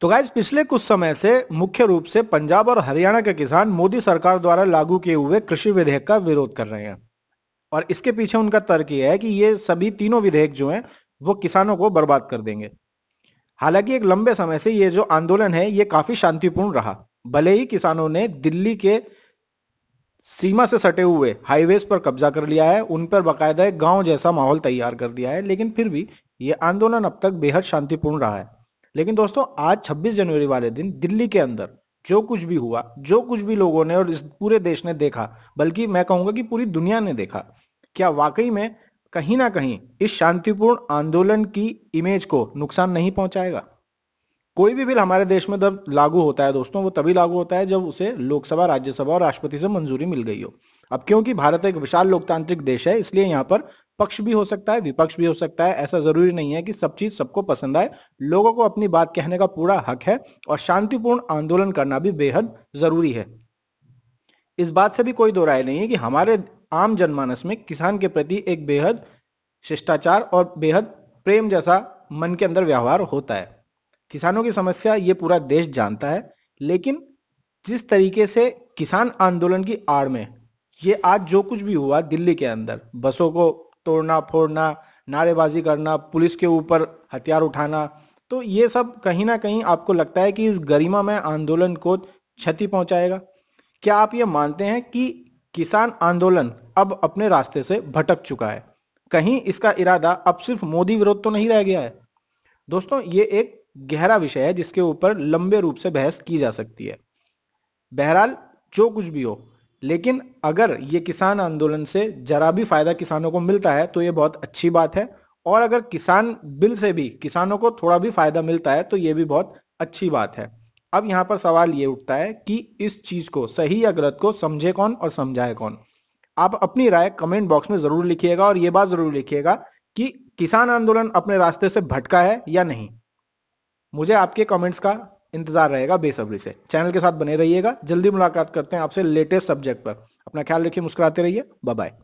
तो गाइज पिछले कुछ समय से मुख्य रूप से पंजाब और हरियाणा के किसान मोदी सरकार द्वारा लागू किए हुए कृषि विधेयक का विरोध कर रहे हैं और इसके पीछे उनका तर्क यह है कि ये सभी तीनों विधेयक जो हैं वो किसानों को बर्बाद कर देंगे हालांकि एक लंबे समय से ये जो आंदोलन है ये काफी शांतिपूर्ण रहा भले ही किसानों ने दिल्ली के सीमा से सटे हुए हाईवेज पर कब्जा कर लिया है उन पर बाकायदा एक गांव जैसा माहौल तैयार कर दिया है लेकिन फिर भी ये आंदोलन अब तक बेहद शांतिपूर्ण रहा है लेकिन दोस्तों आज 26 जनवरी वाले दिन दिल्ली के अंदर जो कुछ भी हुआ जो कुछ भी लोगों ने और इस पूरे देश ने देखा बल्कि मैं कहूंगा कि पूरी दुनिया ने देखा क्या वाकई में कहीं ना कहीं इस शांतिपूर्ण आंदोलन की इमेज को नुकसान नहीं पहुंचाएगा कोई भी बिल हमारे देश में जब लागू होता है दोस्तों वो तभी लागू होता है जब उसे लोकसभा राज्यसभा और राष्ट्रपति से मंजूरी मिल गई हो अब क्योंकि भारत एक विशाल लोकतांत्रिक देश है इसलिए यहां पर पक्ष भी हो सकता है विपक्ष भी हो सकता है ऐसा जरूरी नहीं है कि सब चीज सबको पसंद आए लोगों को अपनी बात कहने का पूरा हक है और शांतिपूर्ण आंदोलन करना भी बेहद जरूरी है इस बात से भी कोई दो राय नहीं है कि हमारे आम जनमानस में किसान के प्रति एक बेहद शिष्टाचार और बेहद प्रेम जैसा मन के अंदर व्यवहार होता है किसानों की समस्या ये पूरा देश जानता है लेकिन जिस तरीके से किसान आंदोलन की आड़ में ये आज जो कुछ भी हुआ दिल्ली के अंदर बसों को तोड़ना फोड़ना नारेबाजी करना पुलिस के ऊपर हथियार उठाना तो ये सब कहीं ना कहीं आपको लगता है कि इस गरिमा में आंदोलन को क्षति पहुंचाएगा क्या आप ये मानते हैं कि किसान आंदोलन अब अपने रास्ते से भटक चुका है कहीं इसका इरादा अब सिर्फ मोदी विरोध तो नहीं रह गया है दोस्तों ये एक गहरा विषय है जिसके ऊपर लंबे रूप से बहस की जा सकती है बहरहाल जो कुछ भी हो लेकिन अगर ये किसान आंदोलन से जरा भी फायदा किसानों को मिलता है तो ये बहुत अच्छी बात है और अगर किसान बिल से भी किसानों को थोड़ा भी फायदा मिलता है तो ये भी बहुत अच्छी बात है अब यहाँ पर सवाल ये उठता है कि इस चीज को सही या गलत को समझे कौन और समझाए कौन आप अपनी राय कमेंट बॉक्स में जरूर लिखिएगा और ये बात जरूर लिखिएगा कि किसान आंदोलन अपने रास्ते से भटका है या नहीं मुझे आपके कमेंट्स का इंतजार रहेगा बेसब्री से चैनल के साथ बने रहिएगा जल्दी मुलाकात करते हैं आपसे लेटेस्ट सब्जेक्ट पर अपना ख्याल रखिए मुस्कुराते रहिए बाय